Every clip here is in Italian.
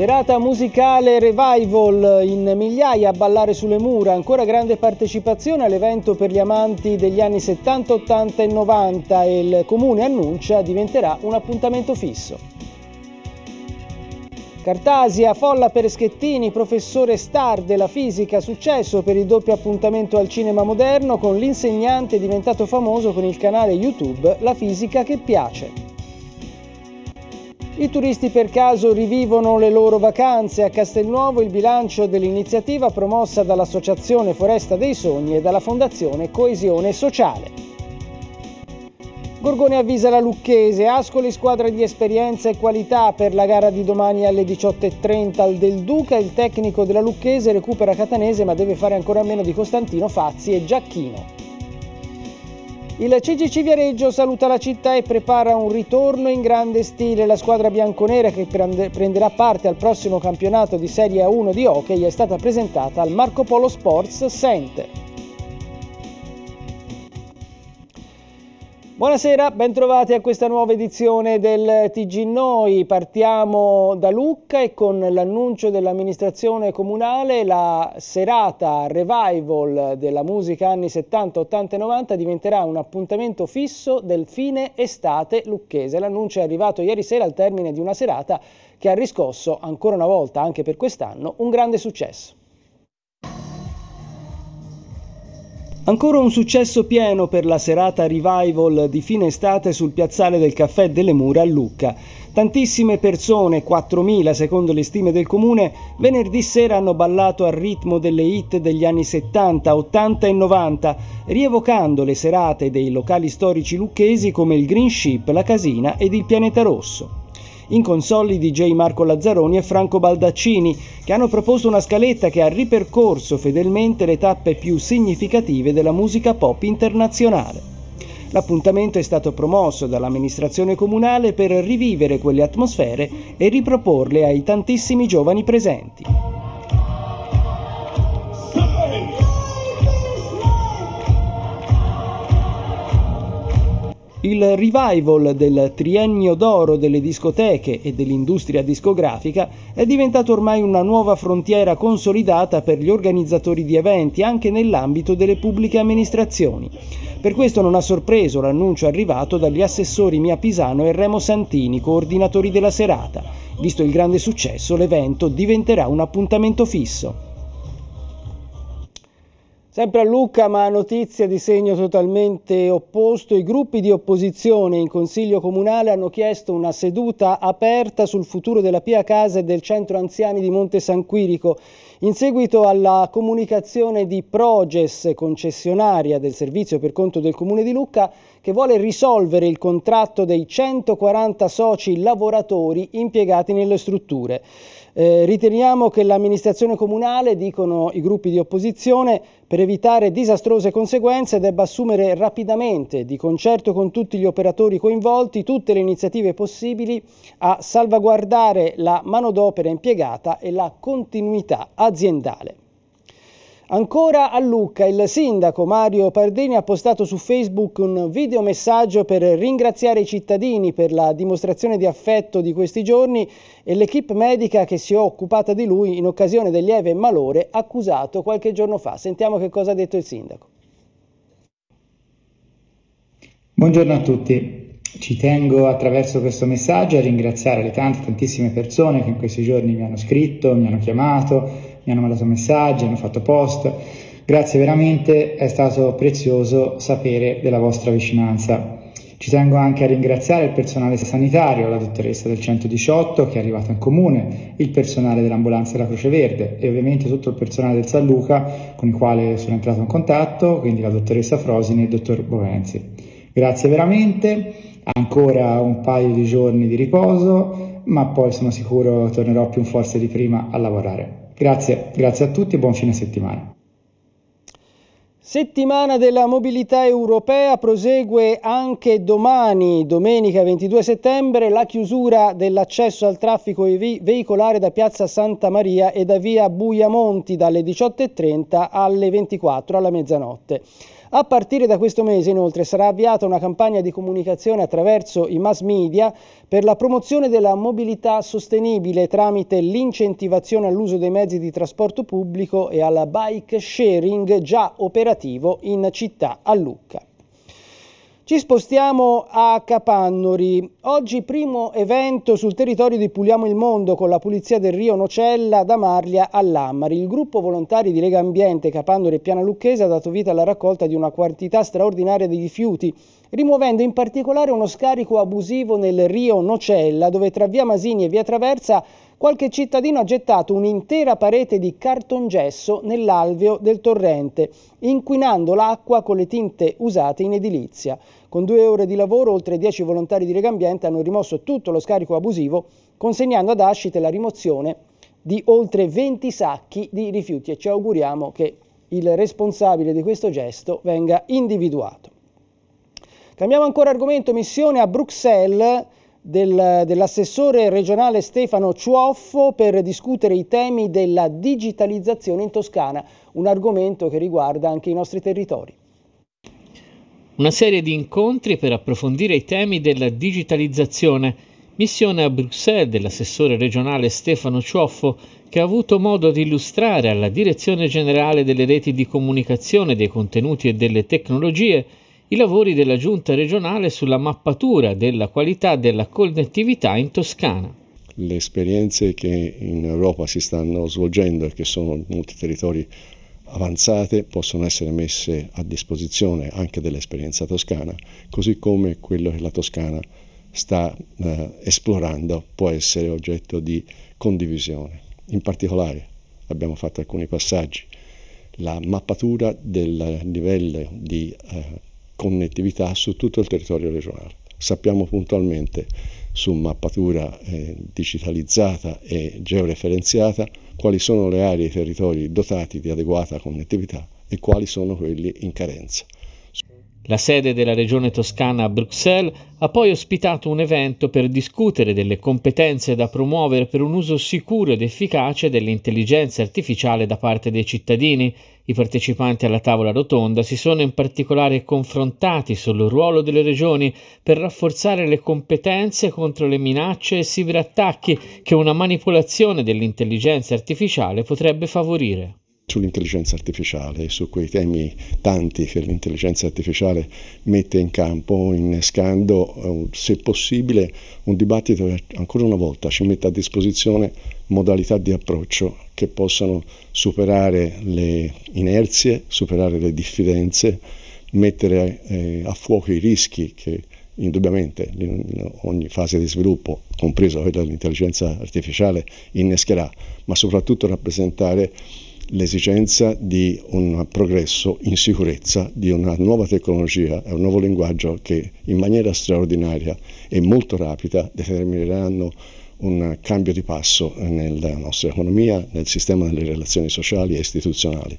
Serata musicale revival in migliaia a ballare sulle mura, ancora grande partecipazione all'evento per gli amanti degli anni 70, 80 e 90 e il comune annuncia diventerà un appuntamento fisso. Cartasia, folla per Schettini, professore star della fisica, successo per il doppio appuntamento al cinema moderno con l'insegnante diventato famoso con il canale YouTube La Fisica che piace. I turisti per caso rivivono le loro vacanze. A Castelnuovo il bilancio dell'iniziativa promossa dall'Associazione Foresta dei Sogni e dalla Fondazione Coesione Sociale. Gorgone avvisa la Lucchese, Ascoli squadra di esperienza e qualità per la gara di domani alle 18.30 al Del Duca, il tecnico della Lucchese recupera Catanese ma deve fare ancora meno di Costantino Fazzi e Giacchino. Il CGC Viareggio saluta la città e prepara un ritorno in grande stile. La squadra bianconera che prenderà parte al prossimo campionato di Serie 1 di hockey è stata presentata al Marco Polo Sports Center. Buonasera, bentrovati a questa nuova edizione del TG Noi. Partiamo da Lucca e con l'annuncio dell'amministrazione comunale la serata revival della musica anni 70, 80 e 90 diventerà un appuntamento fisso del fine estate lucchese. L'annuncio è arrivato ieri sera al termine di una serata che ha riscosso ancora una volta, anche per quest'anno, un grande successo. Ancora un successo pieno per la serata revival di fine estate sul piazzale del Caffè delle Mura a Lucca. Tantissime persone, 4.000 secondo le stime del comune, venerdì sera hanno ballato al ritmo delle hit degli anni 70, 80 e 90, rievocando le serate dei locali storici lucchesi come il Green Ship, la Casina ed il Pianeta Rosso in console DJ Marco Lazzaroni e Franco Baldaccini, che hanno proposto una scaletta che ha ripercorso fedelmente le tappe più significative della musica pop internazionale. L'appuntamento è stato promosso dall'amministrazione comunale per rivivere quelle atmosfere e riproporle ai tantissimi giovani presenti. Il revival del triennio d'oro delle discoteche e dell'industria discografica è diventato ormai una nuova frontiera consolidata per gli organizzatori di eventi anche nell'ambito delle pubbliche amministrazioni. Per questo non ha sorpreso l'annuncio arrivato dagli assessori Mia Pisano e Remo Santini, coordinatori della serata. Visto il grande successo, l'evento diventerà un appuntamento fisso. Sempre a Lucca, ma notizia di segno totalmente opposto. I gruppi di opposizione in Consiglio Comunale hanno chiesto una seduta aperta sul futuro della Pia Casa e del Centro Anziani di Monte San Quirico. In seguito alla comunicazione di Proges, concessionaria del servizio per conto del Comune di Lucca, che vuole risolvere il contratto dei 140 soci lavoratori impiegati nelle strutture. Eh, riteniamo che l'amministrazione comunale, dicono i gruppi di opposizione, per evitare disastrose conseguenze debba assumere rapidamente, di concerto con tutti gli operatori coinvolti, tutte le iniziative possibili a salvaguardare la manodopera impiegata e la continuità aziendale. Ancora a Lucca, il sindaco Mario Pardini ha postato su Facebook un videomessaggio per ringraziare i cittadini per la dimostrazione di affetto di questi giorni e l'equipe medica che si è occupata di lui in occasione del lieve malore accusato qualche giorno fa. Sentiamo che cosa ha detto il sindaco. Buongiorno a tutti. Ci tengo attraverso questo messaggio a ringraziare le tante, tantissime persone che in questi giorni mi hanno scritto, mi hanno chiamato, mi hanno mandato messaggi, hanno fatto post. Grazie veramente, è stato prezioso sapere della vostra vicinanza. Ci tengo anche a ringraziare il personale sanitario, la dottoressa del 118 che è arrivata in comune, il personale dell'ambulanza della Croce Verde e ovviamente tutto il personale del San Luca con il quale sono entrato in contatto, quindi la dottoressa Frosini e il dottor Bovenzi. Grazie veramente, ancora un paio di giorni di riposo, ma poi sono sicuro tornerò più in forza di prima a lavorare. Grazie, grazie a tutti e buon fine settimana. Settimana della mobilità europea prosegue anche domani, domenica 22 settembre, la chiusura dell'accesso al traffico veicolare da Piazza Santa Maria e da Via Buiamonti dalle 18.30 alle 24 alla mezzanotte. A partire da questo mese inoltre sarà avviata una campagna di comunicazione attraverso i mass media per la promozione della mobilità sostenibile tramite l'incentivazione all'uso dei mezzi di trasporto pubblico e alla bike sharing già operativi creativo in città a Lucca. Ci spostiamo a Capannori. Oggi primo evento sul territorio di Puliamo il Mondo con la pulizia del Rio Nocella da Marlia all'Ammari. Il gruppo volontari di Lega Ambiente Capannori e Piana Lucchese ha dato vita alla raccolta di una quantità straordinaria di rifiuti rimuovendo in particolare uno scarico abusivo nel Rio Nocella, dove tra via Masini e via Traversa qualche cittadino ha gettato un'intera parete di cartongesso nell'alveo del torrente, inquinando l'acqua con le tinte usate in edilizia. Con due ore di lavoro, oltre 10 volontari di Regambiente hanno rimosso tutto lo scarico abusivo, consegnando ad Ascite la rimozione di oltre 20 sacchi di rifiuti e ci auguriamo che il responsabile di questo gesto venga individuato. Cambiamo ancora argomento, missione a Bruxelles del, dell'assessore regionale Stefano Ciuoffo per discutere i temi della digitalizzazione in Toscana, un argomento che riguarda anche i nostri territori. Una serie di incontri per approfondire i temi della digitalizzazione. Missione a Bruxelles dell'assessore regionale Stefano Cioffo, che ha avuto modo di illustrare alla Direzione Generale delle Reti di Comunicazione, dei Contenuti e delle Tecnologie i lavori della giunta regionale sulla mappatura della qualità della connettività in Toscana. Le esperienze che in Europa si stanno svolgendo e che sono in molti territori avanzate possono essere messe a disposizione anche dell'esperienza toscana, così come quello che la Toscana sta eh, esplorando può essere oggetto di condivisione. In particolare abbiamo fatto alcuni passaggi, la mappatura del livello di eh, connettività su tutto il territorio regionale. Sappiamo puntualmente su mappatura eh, digitalizzata e georeferenziata quali sono le aree e i territori dotati di adeguata connettività e quali sono quelli in carenza. La sede della regione toscana a Bruxelles ha poi ospitato un evento per discutere delle competenze da promuovere per un uso sicuro ed efficace dell'intelligenza artificiale da parte dei cittadini. I partecipanti alla tavola rotonda si sono in particolare confrontati sul ruolo delle regioni per rafforzare le competenze contro le minacce e ciberattacchi che una manipolazione dell'intelligenza artificiale potrebbe favorire sull'intelligenza artificiale e su quei temi tanti che l'intelligenza artificiale mette in campo, innescando, eh, se possibile, un dibattito che ancora una volta ci mette a disposizione modalità di approccio che possano superare le inerzie, superare le diffidenze, mettere eh, a fuoco i rischi che indubbiamente in ogni fase di sviluppo, compresa quella dell'intelligenza artificiale, innescherà, ma soprattutto rappresentare l'esigenza di un progresso in sicurezza, di una nuova tecnologia e un nuovo linguaggio che in maniera straordinaria e molto rapida determineranno un cambio di passo nella nostra economia, nel sistema delle relazioni sociali e istituzionali.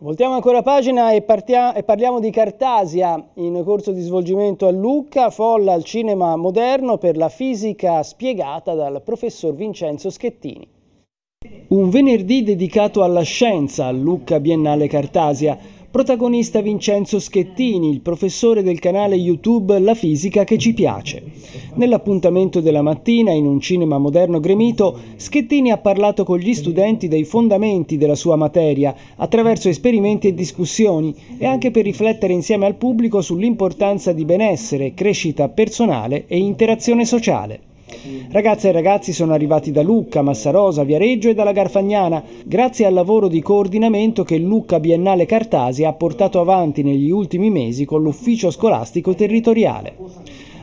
Voltiamo ancora pagina e, e, parliamo di Cartasia in corso di svolgimento a Lucca, folla al cinema moderno per la fisica spiegata dal professor Vincenzo Schettini. Un venerdì dedicato alla scienza a Lucca Biennale Cartasia. Protagonista Vincenzo Schettini, il professore del canale YouTube La Fisica che ci piace. Nell'appuntamento della mattina, in un cinema moderno gremito, Schettini ha parlato con gli studenti dei fondamenti della sua materia, attraverso esperimenti e discussioni, e anche per riflettere insieme al pubblico sull'importanza di benessere, crescita personale e interazione sociale. Ragazze e ragazzi sono arrivati da Lucca, Massarosa, Viareggio e dalla Garfagnana, grazie al lavoro di coordinamento che Lucca Biennale Cartasi ha portato avanti negli ultimi mesi con l'ufficio scolastico territoriale.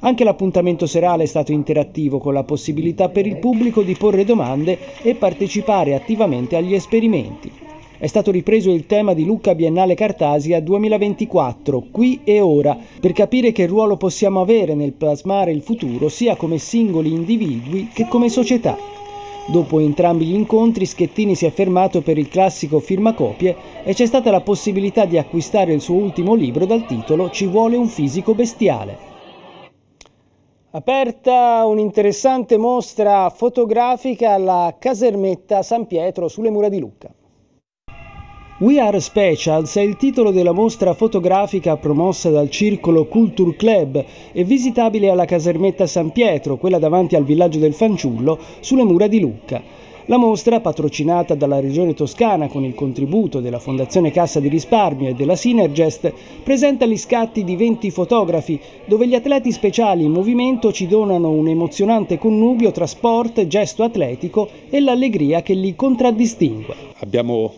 Anche l'appuntamento serale è stato interattivo con la possibilità per il pubblico di porre domande e partecipare attivamente agli esperimenti è stato ripreso il tema di Lucca Biennale Cartasia 2024, qui e ora, per capire che ruolo possiamo avere nel plasmare il futuro sia come singoli individui che come società. Dopo entrambi gli incontri Schettini si è fermato per il classico firmacopie e c'è stata la possibilità di acquistare il suo ultimo libro dal titolo Ci vuole un fisico bestiale. Aperta un'interessante mostra fotografica alla casermetta San Pietro sulle mura di Lucca. We Are Specials è il titolo della mostra fotografica promossa dal Circolo Culture Club e visitabile alla casermetta San Pietro, quella davanti al villaggio del Fanciullo, sulle mura di Lucca. La mostra, patrocinata dalla Regione Toscana con il contributo della Fondazione Cassa di Risparmio e della Synergest, presenta gli scatti di 20 fotografi, dove gli atleti speciali in movimento ci donano un emozionante connubio tra sport, gesto atletico e l'allegria che li contraddistingue. Abbiamo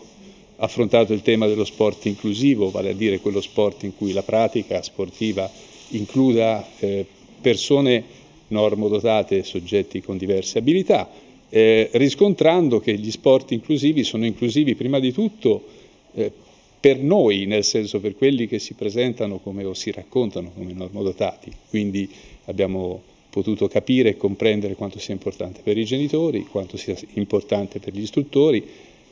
affrontato il tema dello sport inclusivo, vale a dire quello sport in cui la pratica sportiva includa eh, persone normodotate, soggetti con diverse abilità, eh, riscontrando che gli sport inclusivi sono inclusivi prima di tutto eh, per noi, nel senso per quelli che si presentano come o si raccontano come normodotati. Quindi abbiamo potuto capire e comprendere quanto sia importante per i genitori, quanto sia importante per gli istruttori,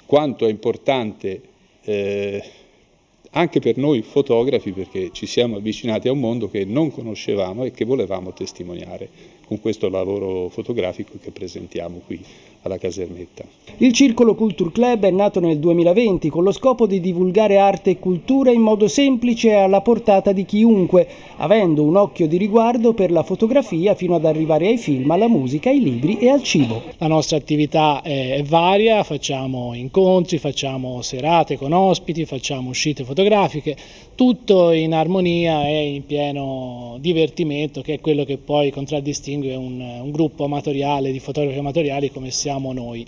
quanto è importante eh, anche per noi fotografi perché ci siamo avvicinati a un mondo che non conoscevamo e che volevamo testimoniare con questo lavoro fotografico che presentiamo qui alla casermetta. Il Circolo Culture Club è nato nel 2020 con lo scopo di divulgare arte e cultura in modo semplice e alla portata di chiunque, avendo un occhio di riguardo per la fotografia fino ad arrivare ai film, alla musica, ai libri e al cibo. La nostra attività è varia, facciamo incontri, facciamo serate con ospiti, facciamo uscite fotografiche, tutto in armonia e in pieno divertimento, che è quello che poi contraddistingue un, un gruppo amatoriale di fotografi amatoriali come siamo noi.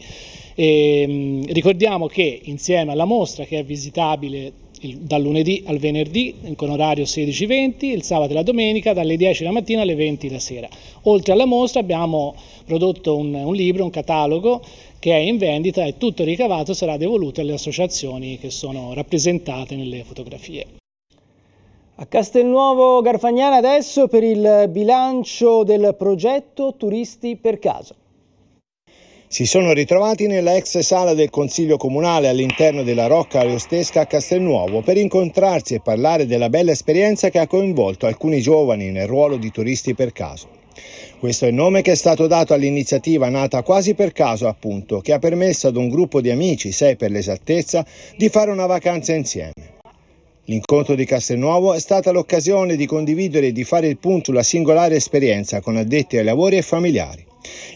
E, ehm, ricordiamo che insieme alla mostra, che è visitabile il, dal lunedì al venerdì con orario 16.20, il sabato e la domenica dalle 10 la mattina alle 20 la sera. Oltre alla mostra abbiamo prodotto un, un libro, un catalogo che è in vendita e tutto ricavato sarà devoluto alle associazioni che sono rappresentate nelle fotografie. A Castelnuovo Garfagnana adesso per il bilancio del progetto Turisti per Caso. Si sono ritrovati nella ex sala del Consiglio Comunale all'interno della Rocca Ariostesca a Castelnuovo per incontrarsi e parlare della bella esperienza che ha coinvolto alcuni giovani nel ruolo di turisti per caso. Questo è il nome che è stato dato all'iniziativa nata quasi per caso appunto, che ha permesso ad un gruppo di amici, sei per l'esattezza, di fare una vacanza insieme. L'incontro di Castelnuovo è stata l'occasione di condividere e di fare il punto sulla singolare esperienza con addetti ai lavori e familiari.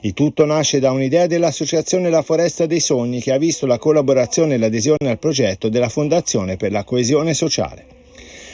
Il tutto nasce da un'idea dell'associazione La Foresta dei Sogni che ha visto la collaborazione e l'adesione al progetto della Fondazione per la coesione sociale.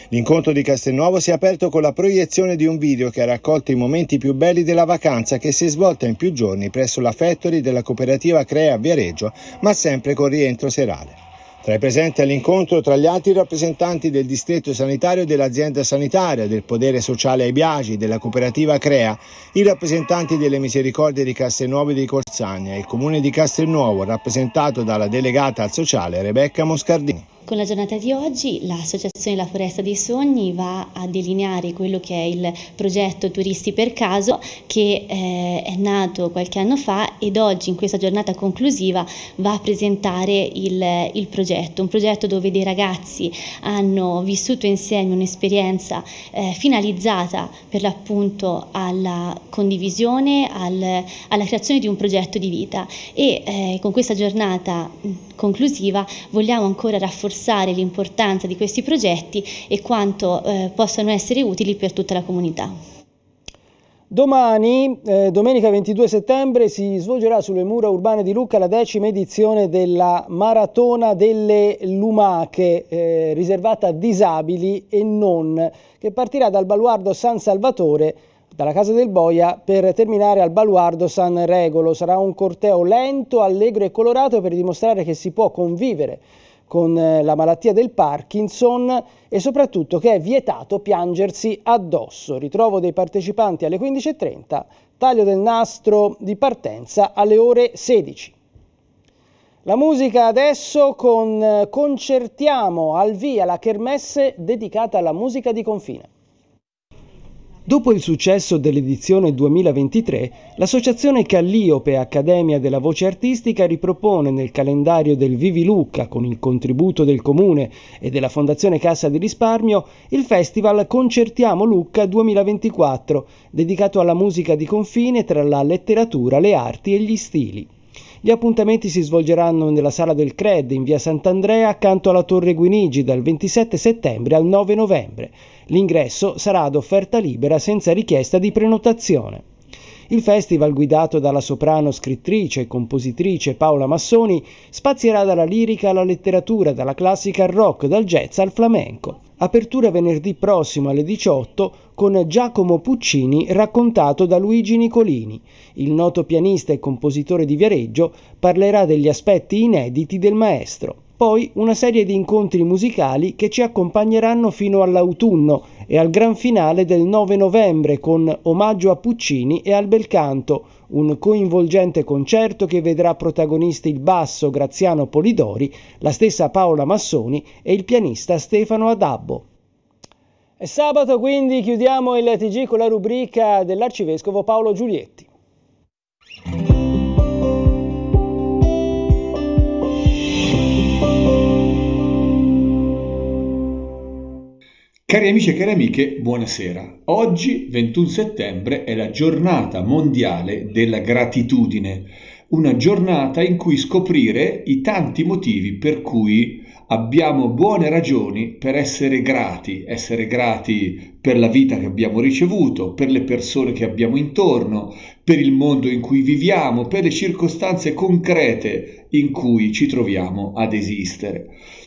L'incontro di Castelnuovo si è aperto con la proiezione di un video che ha raccolto i momenti più belli della vacanza che si è svolta in più giorni presso la factory della cooperativa Crea a Viareggio, ma sempre con rientro serale. Tra i presenti all'incontro, tra gli altri, rappresentanti del distretto sanitario e dell'azienda sanitaria, del podere sociale ai Biagi, della cooperativa Crea, i rappresentanti delle misericordie di Castelnuovo e di Corsagna e il comune di Castelnuovo, rappresentato dalla delegata al sociale Rebecca Moscardini. Con la giornata di oggi l'Associazione La Foresta dei Sogni va a delineare quello che è il progetto Turisti per Caso che eh, è nato qualche anno fa ed oggi in questa giornata conclusiva va a presentare il, il progetto, un progetto dove dei ragazzi hanno vissuto insieme un'esperienza eh, finalizzata per l'appunto alla condivisione, al, alla creazione di un progetto di vita e eh, con questa giornata conclusiva vogliamo ancora rafforzare rafforzare l'importanza di questi progetti e quanto eh, possano essere utili per tutta la comunità. Domani, eh, domenica 22 settembre, si svolgerà sulle mura urbane di Lucca la decima edizione della Maratona delle Lumache, eh, riservata a disabili e non, che partirà dal baluardo San Salvatore dalla Casa del Boia per terminare al baluardo San Regolo. Sarà un corteo lento, allegro e colorato per dimostrare che si può convivere con eh, la malattia del Parkinson e soprattutto che è vietato piangersi addosso. Ritrovo dei partecipanti alle 15.30, taglio del nastro di partenza alle ore 16. La musica adesso con eh, Concertiamo al via la Kermesse dedicata alla musica di confine. Dopo il successo dell'edizione 2023, l'associazione Calliope Accademia della Voce Artistica ripropone nel calendario del Vivi Lucca, con il contributo del Comune e della Fondazione Cassa di Risparmio, il festival Concertiamo Lucca 2024, dedicato alla musica di confine tra la letteratura, le arti e gli stili. Gli appuntamenti si svolgeranno nella sala del CRED in via Sant'Andrea accanto alla Torre Guinigi dal 27 settembre al 9 novembre. L'ingresso sarà ad offerta libera senza richiesta di prenotazione. Il festival, guidato dalla soprano scrittrice e compositrice Paola Massoni, spazierà dalla lirica alla letteratura, dalla classica al rock, dal jazz al flamenco. Apertura venerdì prossimo alle 18 con Giacomo Puccini raccontato da Luigi Nicolini. Il noto pianista e compositore di Viareggio parlerà degli aspetti inediti del maestro poi una serie di incontri musicali che ci accompagneranno fino all'autunno e al gran finale del 9 novembre con omaggio a Puccini e al Belcanto, un coinvolgente concerto che vedrà protagonisti il basso Graziano Polidori, la stessa Paola Massoni e il pianista Stefano Adabbo. È sabato quindi chiudiamo il TG con la rubrica dell'arcivescovo Paolo Giulietti. Cari amici e cari amiche, buonasera. Oggi, 21 settembre, è la giornata mondiale della gratitudine, una giornata in cui scoprire i tanti motivi per cui abbiamo buone ragioni per essere grati, essere grati per la vita che abbiamo ricevuto, per le persone che abbiamo intorno, per il mondo in cui viviamo, per le circostanze concrete in cui ci troviamo ad esistere.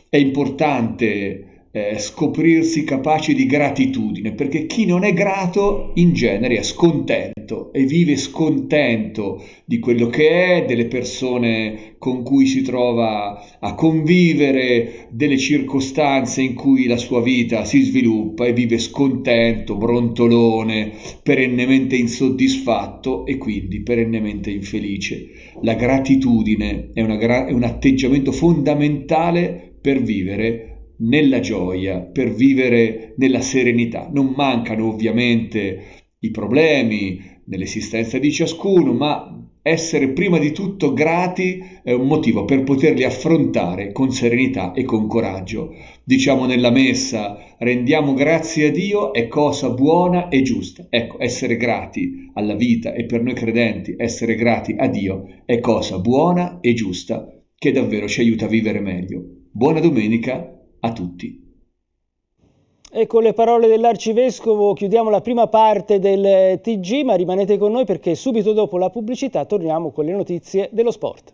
È importante eh, scoprirsi capaci di gratitudine, perché chi non è grato in genere è scontento e vive scontento di quello che è, delle persone con cui si trova a convivere, delle circostanze in cui la sua vita si sviluppa e vive scontento, brontolone, perennemente insoddisfatto e quindi perennemente infelice. La gratitudine è, gra- è un atteggiamento fondamentale per vivere nella gioia, per vivere nella serenità. Non mancano ovviamente i problemi nell'esistenza di ciascuno, ma essere prima di tutto grati è un motivo per poterli affrontare con serenità e con coraggio. Diciamo nella messa, rendiamo grazie a Dio è cosa buona e giusta. Ecco, essere grati alla vita e per noi credenti essere grati a Dio è cosa buona e giusta che davvero ci aiuta a vivere meglio. Buona domenica a tutti. E con le parole dell'Arcivescovo chiudiamo la prima parte del eh, TG, ma rimanete con noi perché subito dopo la pubblicità torniamo con le notizie dello sport.